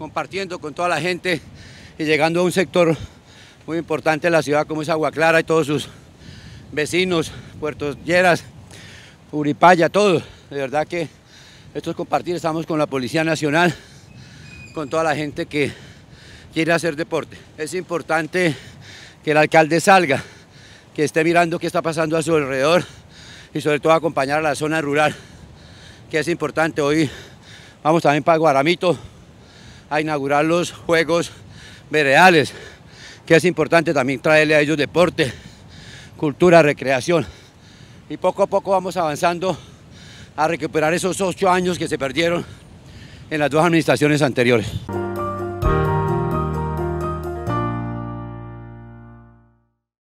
compartiendo con toda la gente y llegando a un sector muy importante de la ciudad como es Agua Clara y todos sus vecinos, Puerto Lleras, Uripaya, todo. De verdad que esto es compartir, estamos con la Policía Nacional, con toda la gente que quiere hacer deporte. Es importante que el alcalde salga, que esté mirando qué está pasando a su alrededor y sobre todo acompañar a la zona rural, que es importante. Hoy vamos también para Guaramito, a inaugurar los Juegos bereales que es importante también traerle a ellos deporte, cultura, recreación. Y poco a poco vamos avanzando a recuperar esos ocho años que se perdieron en las dos administraciones anteriores.